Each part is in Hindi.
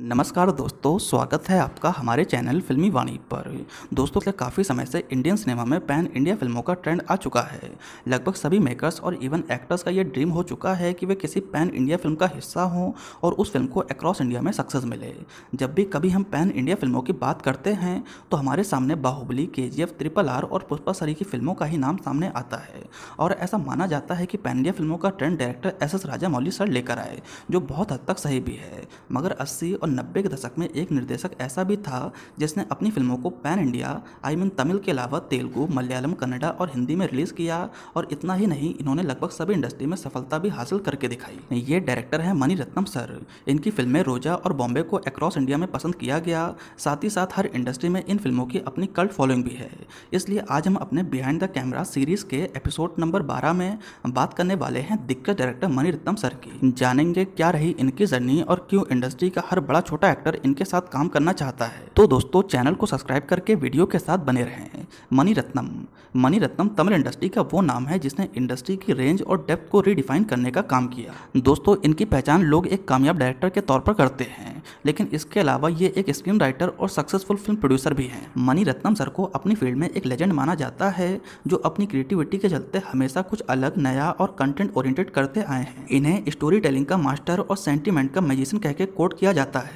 नमस्कार दोस्तों स्वागत है आपका हमारे चैनल फिल्मी वाणी पर दोस्तों पिछले काफ़ी समय से इंडियन सिनेमा में पैन इंडिया फिल्मों का ट्रेंड आ चुका है लगभग सभी मेकर्स और इवन एक्टर्स का ये ड्रीम हो चुका है कि वे किसी पैन इंडिया फिल्म का हिस्सा हों और उस फिल्म को अक्रॉस इंडिया में सक्सेस मिले जब भी कभी हम पैन इंडिया फिल्मों की बात करते हैं तो हमारे सामने बाहुबली के जी ट्रिपल आर और पुष्पा सरी की फिल्मों का ही नाम सामने आता है और ऐसा माना जाता है कि पैन इंडिया फिल्मों का trend director S S Rajamouli sir लेकर आए जो बहुत हद तक सही भी है मगर अस्सी और और नब्बे के दशक में एक निर्देशक ऐसा भी था जिसने अपनी फिल्मों को pan India I mean Tamil के अलावा तेलुगू मलयालम कन्नडा और हिंदी में रिलीज किया और इतना ही नहीं इन्होंने लगभग सभी इंडस्ट्री में सफलता भी हासिल करके दिखाई ये डायरेक्टर है मनी रत्नम सर इनकी फिल्में रोजा और बॉम्बे को अक्रॉस इंडिया में पसंद किया गया साथ ही साथ हर इंडस्ट्री में इन फिल्मों की अपनी कल्ट फॉलोइंग भी है इसलिए आज हम अपने बिहाइंड द कैमरा सीरीज के एपिसोड नंबर बारह में बात करने वाले हैं दिग्गज डायरेक्टर मनी रत्नम सर की जानेंगे क्या रही इनकी जर्नी और क्यों इंडस्ट्री का हर बड़ा बड़ा छोटा एक्टर इनके साथ काम करना चाहता है तो दोस्तों चैनल को सब्सक्राइब करके वीडियो के साथ बने रहें मनी रत्नम मनी रत्नम तमिल इंडस्ट्री का वो नाम है जिसने इंडस्ट्री की रेंज और डेप्थ को रिडिफाइन करने का काम किया दोस्तों इनकी पहचान लोग एक कामयाब डायरेक्टर के तौर पर करते हैं लेकिन इसके अलावा ये एक स्क्रीन राइटर और सक्सेसफुल फिल्म प्रोड्यूसर भी हैं मनी रत्नम सर को अपनी फील्ड में एक लेजेंड माना जाता है जो अपनी क्रिएटिविटी के चलते हमेशा कुछ अलग नया और कंटेंट ओरिएंटेड करते आए हैं इन्हें स्टोरी टेलिंग का मास्टर और सेंटीमेंट का मेजिशियन कहकर कोट किया जाता है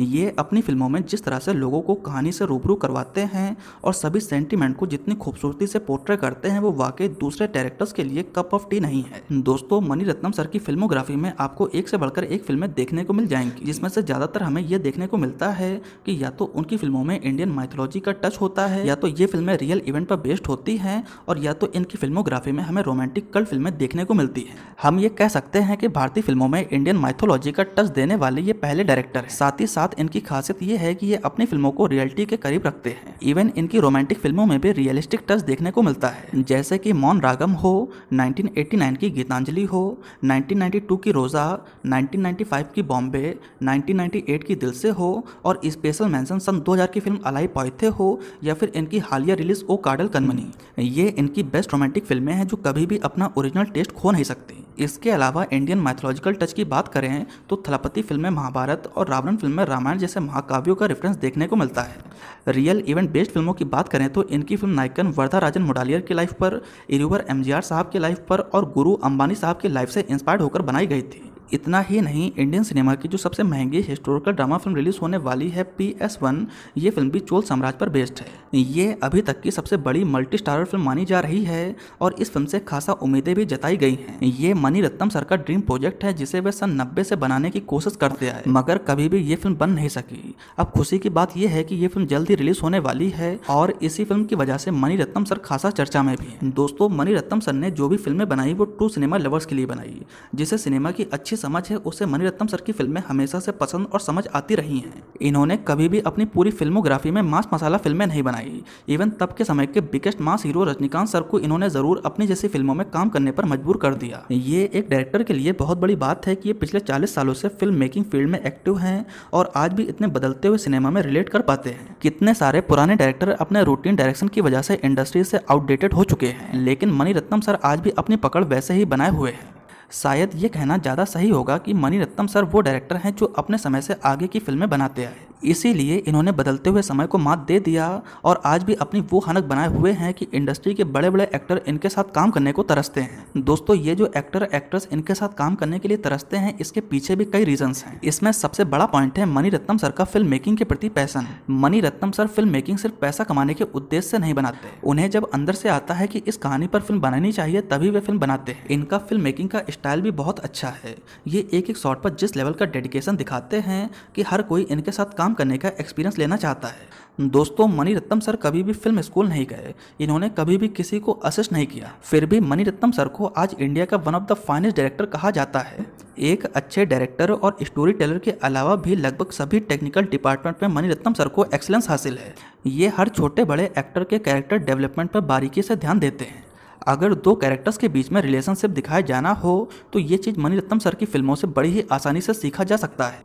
ये अपनी फिल्मों में जिस तरह से लोगों को कहानी से रूबरू करवाते हैं और सभी सेंटिमेंट को जितनी खूबसूरती से पोर्ट्रे करते हैं वो वाकई दूसरे डायरेक्टर्स के लिए कप ऑफ टी नहीं है दोस्तों मनी रत्नम सर की फिल्मोग्राफी में आपको एक से बढ़कर एक फिल्में देखने को मिल जाएंगी जिसमें से ज़्यादातर हमें यह देखने को मिलता है कि या तो उनकी फिल्मों में इंडियन माइथोलॉजी का टच होता है या तो ये फिल्में रियल इवेंट पर बेस्ड होती हैं और या तो इनकी फिल्मोग्राफी में हमें रोमांटिक कल फिल्में देखने को मिलती है हम ये कह सकते हैं कि भारतीय फिल्मों में इंडियन माइथोलॉजी का टच देने वाले ये पहले डायरेक्टर साथ ही साथ साथ इनकी खासियत ये है कि ये अपनी फिल्मों को रियलिटी के करीब रखते हैं इवन इनकी रोमांटिक फिल्मों में भी रियलिस्टिक टच देखने को मिलता है जैसे कि मौन रागम हो 1989 की गीतांजलि हो 1992 की रोज़ा 1995 की बॉम्बे 1998 की दिल से हो और स्पेशल मैंसन सन 2000 की फिल्म अलाई पॉइथे हो या फिर इनकी हालिया रिलीज ओ काडल कनमनी ये इनकी बेस्ट रोमांटिक फिल्में हैं जो कभी भी अपना ओरिजिनल टेस्ट खो नहीं सकती इसके अलावा इंडियन माइथोलॉजिकल टच की बात करें तो थलापति फिल्म में महाभारत और रावण फिल्म में रामायण जैसे महाकाव्यों का रेफरेंस देखने को मिलता है रियल इवेंट बेस्ड फिल्मों की बात करें तो इनकी फिल्म नायकन वर्धा राजन मुडालियर की लाइफ पर इरूवर एम साहब की लाइफ पर और गुरु अंबानी साहब की लाइफ से इंस्पायर्ड होकर बनाई गई थी इतना ही नहीं इंडियन सिनेमा की जो सबसे महंगी हिस्टोरिकल ड्रामा फिल्म रिलीज होने वाली है पी एस वन ये फिल्म भी चोल साम्राज्य पर बेस्ड है ये अभी तक की सबसे बड़ी मल्टी स्टारर फिल्म मानी जा रही है और इस फिल्म से खासा उम्मीदें भी जताई गई हैं ये मनी रत्नम सर का ड्रीम प्रोजेक्ट है जिसे वे सन नब्बे से बनाने की कोशिश करते आए मगर कभी भी ये फिल्म बन नहीं सकी अब खुशी की बात यह है कि ये फिल्म जल्द ही रिलीज होने वाली है और इसी फिल्म की वजह से मनी रत्नम सर खासा चर्चा में भी दोस्तों मनी रत्नम सर ने जो भी फिल्में बनाई वो टू सिनेमा लवर्स के लिए बनाई जिसे सिनेमा की अच्छी समझ है उसे मणिरत्नम सर की फिल्में हमेशा से पसंद और समझ आती रही हैं इन्होंने कभी भी अपनी पूरी फिल्मोग्राफी में मास मसाला फिल्में नहीं बनाई इवन तब के समय के biggest mass hero Rajinikanth sir को इन्होंने जरूर अपनी जैसी फिल्मों में काम करने पर मजबूर कर दिया ये एक डायरेक्टर के लिए बहुत बड़ी बात है कि ये पिछले चालीस सालों से फिल्म मेकिंग फील्ड में एक्टिव हैं और आज भी इतने बदलते हुए सिनेमा में रिलेट कर पाते हैं कितने सारे पुराने डायरेक्टर अपने रूटीन डायरेक्शन की वजह से इंडस्ट्री से आउटडेटेड हो चुके हैं लेकिन मणिरत्नम सर आज भी अपनी पकड़ वैसे ही बनाए हुए हैं शायद ये कहना ज़्यादा सही होगा कि रत्नम सर वो डायरेक्टर हैं जो अपने समय से आगे की फिल्में बनाते आए इसीलिए इन्होंने बदलते हुए समय को मात दे दिया और आज भी अपनी वो हनक बनाए हुए हैं कि इंडस्ट्री के बड़े बड़े एक्टर इनके साथ काम करने को तरसते हैं दोस्तों ये जो एक्टर एक्ट्रेस इनके साथ काम करने के लिए तरसते हैं इसके पीछे भी कई रीजंस हैं इसमें सबसे बड़ा पॉइंट है मनी रत्नम सर का फिल्म मेकिंग के प्रति passion Mani Ratnam sir film making सिर्फ पैसा कमाने के उद्देश्य से नहीं बनाते उन्हें जब अंदर से आता है कि इस कहानी पर फिल्म बनानी चाहिए तभी वे फिल्म बनाते हैं इनका फिल्म मेकिंग का स्टाइल भी बहुत अच्छा है ये एक एक शॉट पर जिस लेवल का डेडिकेशन दिखाते हैं कि हर कोई इनके साथ काम करने का एक्सपीरियंस लेना चाहता है दोस्तों मनी रत्तम सर कभी भी फिल्म स्कूल नहीं गए इन्होंने कभी भी किसी को असिस्ट नहीं किया फिर भी मनी रत्तम सर को आज इंडिया का one of the finest director कहा जाता है एक अच्छे डायरेक्टर और स्टोरी टेलर के अलावा भी लगभग सभी टेक्निकल डिपार्टमेंट में मनी रत्तम सर को एक्सलेंस हासिल है ये हर छोटे बड़े एक्टर के कैरेक्टर डेवलपमेंट पर बारीकी से ध्यान देते हैं अगर दो कैरेक्टर्स के बीच में रिलेशनशिप दिखाया जाना हो तो ये चीज़ रत्न सर की फिल्मों से बड़ी ही आसानी से सीखा जा सकता है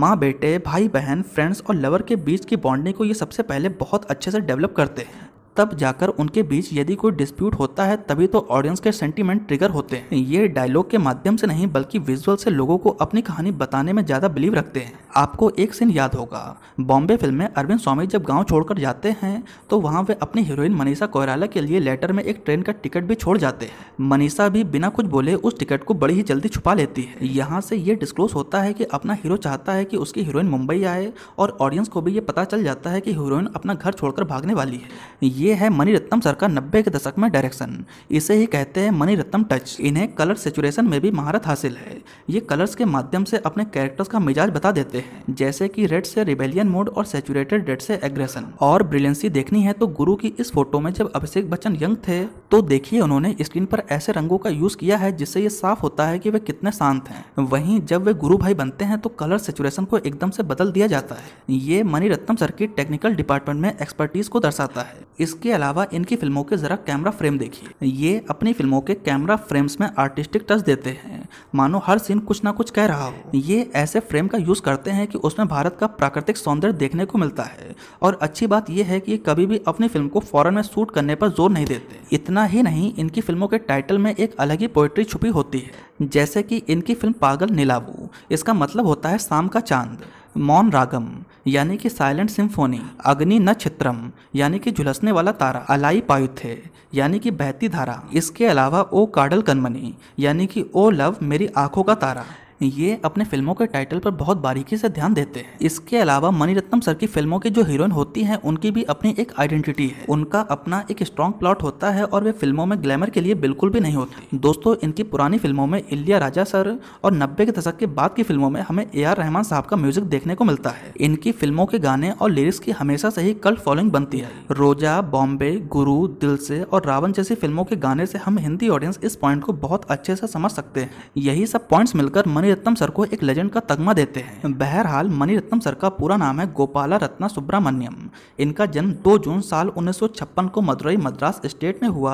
माँ बेटे भाई बहन फ्रेंड्स और लवर के बीच की बॉन्डिंग को ये सबसे पहले बहुत अच्छे से डेवलप करते हैं तब जाकर उनके बीच यदि कोई डिस्प्यूट होता है तभी तो ऑडियंस के सेंटीमेंट ट्रिगर होते हैं ये डायलॉग के माध्यम से नहीं बल्कि विजुअल से लोगों को अपनी कहानी बताने में ज़्यादा बिलीव रखते हैं आपको एक सीन याद होगा बॉम्बे फिल्म में अरविंद स्वामी जब गाँव छोड़कर जाते हैं तो वहाँ वे अपनी हीरोइन मनीषा कोयराला के लिए लेटर में एक ट्रेन का टिकट भी छोड़ जाते हैं मनीषा भी बिना कुछ बोले उस टिकट को बड़ी ही जल्दी छुपा लेती है यहाँ से ये डिस्क्लोज होता है कि अपना हीरो चाहता है कि उसकी हीरोइन मुंबई आए और ऑडियंस को भी ये पता चल जाता है कि हीरोइन अपना घर छोड़कर भागने वाली है ये ये है मनी रत्नम सर का नब्बे के दशक में डायरेक्शन इसे ही कहते हैं मनी रत्नम टच इन्हें कलर सेचुरेशन में भी महारत हासिल है ये कलर्स के माध्यम से अपने कैरेक्टर्स का मिजाज बता देते हैं जैसे कि रेड से रिबेलियन मोड और सेचुरेटेड रेड से एग्रेशन और ब्रिलियंसी देखनी है तो गुरु की इस फोटो में जब अभिषेक बच्चन यंग थे तो देखिए उन्होंने स्क्रीन पर ऐसे रंगों का यूज किया है जिससे ये साफ होता है कि वे कितने शांत हैं वहीं जब वे गुरु भाई बनते हैं तो कलर सेचुरेशन को एकदम से बदल दिया जाता है ये मनी रत्नम सर की टेक्निकल डिपार्टमेंट में एक्सपर्टीज को दर्शाता है इस इसके अलावा इनकी फिल्मों के ज़रा कैमरा फ्रेम देखिए ये अपनी फिल्मों के कैमरा फ्रेम्स में आर्टिस्टिक टच देते हैं मानो हर सीन कुछ ना कुछ कह रहा हो ये ऐसे फ्रेम का यूज़ करते हैं कि उसमें भारत का प्राकृतिक सौंदर्य देखने को मिलता है और अच्छी बात यह है कि ये कभी भी अपनी फिल्म को फॉरन में शूट करने पर जोर नहीं देते इतना ही नहीं इनकी फिल्मों के टाइटल में एक अलग ही पोइट्री छुपी होती है जैसे कि इनकी फिल्म पागल नीलाबू इसका मतलब होता है शाम का चांद मौन रागम यानी कि साइलेंट सिम्फोनी अग्नि नक्षत्रम यानी कि झुलसने वाला तारा अलाई पायुथे यानी कि बहती धारा इसके अलावा ओ काडल कनमनी यानी कि ओ लव मेरी आंखों का तारा ये अपने फिल्मों के टाइटल पर बहुत बारीकी से ध्यान देते हैं इसके अलावा मणिरत्नम सर की फिल्मों की जो हीरोइन होती हैं उनकी भी अपनी एक आइडेंटिटी है उनका अपना एक स्ट्रॉन्ग प्लॉट होता है और वे फिल्मों में ग्लैमर के लिए बिल्कुल भी नहीं होती दोस्तों इनकी पुरानी फिल्मों में इलिया राजा सर और नब्बे के दशक के बाद की फिल्मों में हमें ए आर रहमान साहब का म्यूजिक देखने को मिलता है इनकी फिल्मों के गाने और लिरिक्स की हमेशा से ही कल्ट फॉलोइंग बनती है रोजा बॉम्बे गुरु दिल से और रावण जैसी फिल्मों के गाने से हम हिंदी ऑडियंस इस पॉइंट को बहुत अच्छे से समझ सकते हैं यही सब पॉइंट्स मिलकर मनी मणिरत्नम सर को एक लेजेंड का तगमा देते हैं बहरहाल मणिरत्नम सर का पूरा नाम है गोपाला रत्ना सुब्रमण्यम इनका जन्म 2 जून साल उन्नीस को मदुरई मद्रास स्टेट में हुआ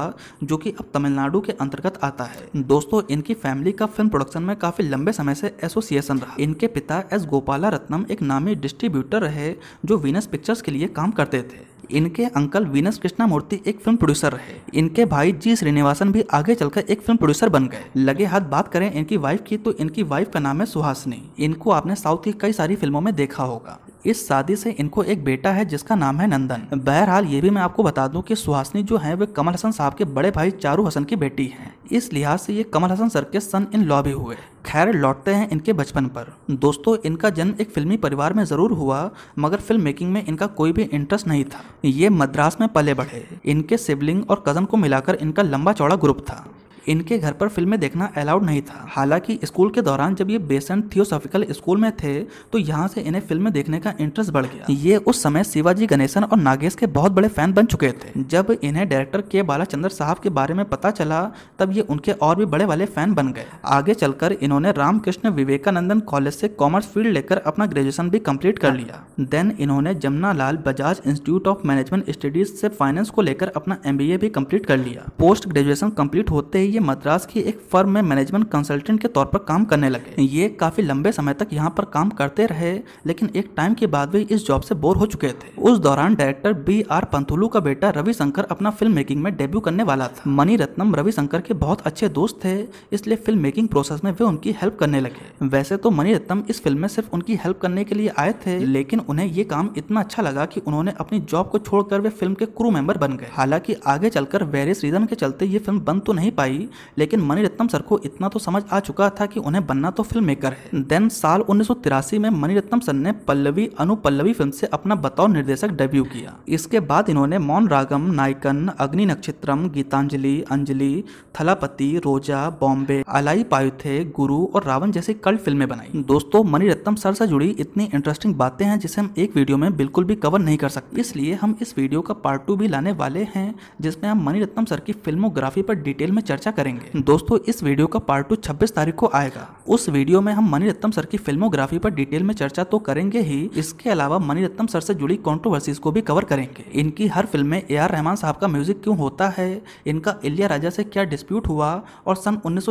जो कि अब तमिलनाडु के अंतर्गत आता है दोस्तों इनकी फैमिली का फिल्म प्रोडक्शन में काफी लंबे समय से एसोसिएशन रहा इनके पिता एस गोपाला रत्नम एक नामी डिस्ट्रीब्यूटर रहे जो वीनस पिक्चर्स के लिए काम करते थे इनके अंकल विनस कृष्णा मूर्ति एक फिल्म प्रोड्यूसर रहे इनके भाई जी श्रीनिवासन भी आगे चलकर एक फिल्म प्रोड्यूसर बन गए लगे हाथ बात करें इनकी वाइफ की तो इनकी वाइफ का नाम है सुहासनी इनको आपने साउथ की कई सारी फिल्मों में देखा होगा इस शादी से इनको एक बेटा है जिसका नाम है नंदन बहरहाल ये भी मैं आपको बता दूं कि सुहासनी जो है वे कमल हसन साहब के बड़े भाई चारू हसन की बेटी है इस लिहाज से ये कमल हसन सर के सन इन लॉ भी हुए खैर लौटते हैं इनके बचपन पर दोस्तों इनका जन्म एक फिल्मी परिवार में ज़रूर हुआ मगर फिल्म मेकिंग में इनका कोई भी इंटरेस्ट नहीं था ये मद्रास में पले बढ़े इनके सिबलिंग और कज़न को मिलाकर इनका लंबा चौड़ा ग्रुप था इनके घर पर फिल्में देखना अलाउड नहीं था हालांकि स्कूल के दौरान जब ये बेसेंट थियोसॉफिकल स्कूल में थे तो यहाँ से इन्हें फिल्में देखने का इंटरेस्ट बढ़ गया ये उस समय शिवाजी गणेशन और नागेश के बहुत बड़े फैन बन चुके थे जब इन्हें डायरेक्टर के बालाचंद्र साहब के बारे में पता चला तब ये उनके और भी बड़े वाले फैन बन गए आगे चलकर इन्होंने रामकृष्ण विवेकानंदन कॉलेज से कॉमर्स फील्ड लेकर अपना ग्रेजुएशन भी कम्प्लीट कर लिया देन इन्होंने Lal Bajaj institute of management studies से फाइनेंस को लेकर अपना एमबीए भी कंप्लीट कर लिया पोस्ट ग्रेजुएशन कंप्लीट होते ही ये मद्रास की एक फर्म में मैनेजमेंट कंसल्टेंट के तौर पर काम करने लगे ये काफ़ी लंबे समय तक यहाँ पर काम करते रहे लेकिन एक टाइम के बाद वे इस जॉब से बोर हो चुके थे उस दौरान डायरेक्टर बी आर पंथुलू का बेटा रविशंकर अपना फिल्म मेकिंग में डेब्यू करने वाला था मनी रत्नम रविशंकर के बहुत अच्छे दोस्त थे इसलिए फिल्म मेकिंग प्रोसेस में वे उनकी हेल्प करने लगे वैसे तो मनी रत्नम इस फिल्म में सिर्फ उनकी हेल्प करने के लिए आए थे लेकिन उन्हें ये काम इतना अच्छा लगा कि उन्होंने अपनी जॉब को छोड़कर वे फिल्म के क्रू मेंबर बन गए हालांकि आगे चलकर वेरियस रीजन के चलते ये फिल्म बन तो नहीं पाई थी लेकिन मणिरत्नम सर को इतना तो समझ आ चुका था कि उन्हें बनना तो फिल्म मेकर है देन साल उन्नीस में मणिरत्नम सर ने पल्लवी अनुपल्लवी फिल्म से अपना बतौर निर्देशक डेब्यू किया इसके बाद इन्होंने मौन रागम नायकन अग्नि नक्षत्रम गीतांजलि अंजलि थलापति रोजा बॉम्बे अलाई पायुथे गुरु और रावण जैसी कल फिल्में बनाई दोस्तों मणिरत्नम सर से जुड़ी इतनी इंटरेस्टिंग बातें हैं जिसे हम एक वीडियो में बिल्कुल भी कवर नहीं कर सकते इसलिए हम इस वीडियो का पार्ट टू भी लाने वाले हैं जिसमें हम मणिरत्नम सर की फिल्मोग्राफी पर डिटेल में चर्चा करेंगे दोस्तों इस वीडियो का पार्ट टू छब्बीस तारीख को आएगा उस वीडियो में हम मनी रत्तम सर की फिल्मोग्राफी पर डिटेल में चर्चा तो करेंगे ही इसके अलावा मनी रत्तम सर से जुड़ी कॉन्ट्रोवर्सीज को भी कवर करेंगे इनकी हर फिल्म में ए आर रहमान साहब का म्यूजिक क्यों होता है इनका इलिया राजा से क्या डिस्प्यूट हुआ और सन उन्नीस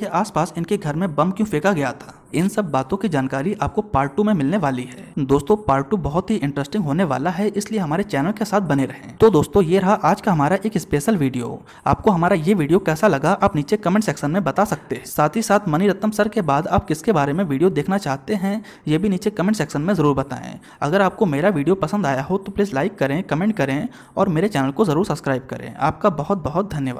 के आसपास इनके घर में बम क्यों फेंका गया था इन सब बातों की जानकारी आपको पार्ट टू में मिलने वाली है दोस्तों पार्ट टू बहुत ही इंटरेस्टिंग होने वाला है इसलिए हमारे चैनल के साथ बने रहें तो दोस्तों ये रहा आज का हमारा एक स्पेशल वीडियो आपको हमारा ये वीडियो कैसा लगा आप नीचे कमेंट सेक्शन में बता सकते हैं साथ ही साथ मनी रत्न सर के बाद आप किसके बारे में वीडियो देखना चाहते हैं ये भी नीचे कमेंट सेक्शन में ज़रूर बताएं अगर आपको मेरा वीडियो पसंद आया हो तो प्लीज़ लाइक करें कमेंट करें और मेरे चैनल को ज़रूर सब्सक्राइब करें आपका बहुत बहुत धन्यवाद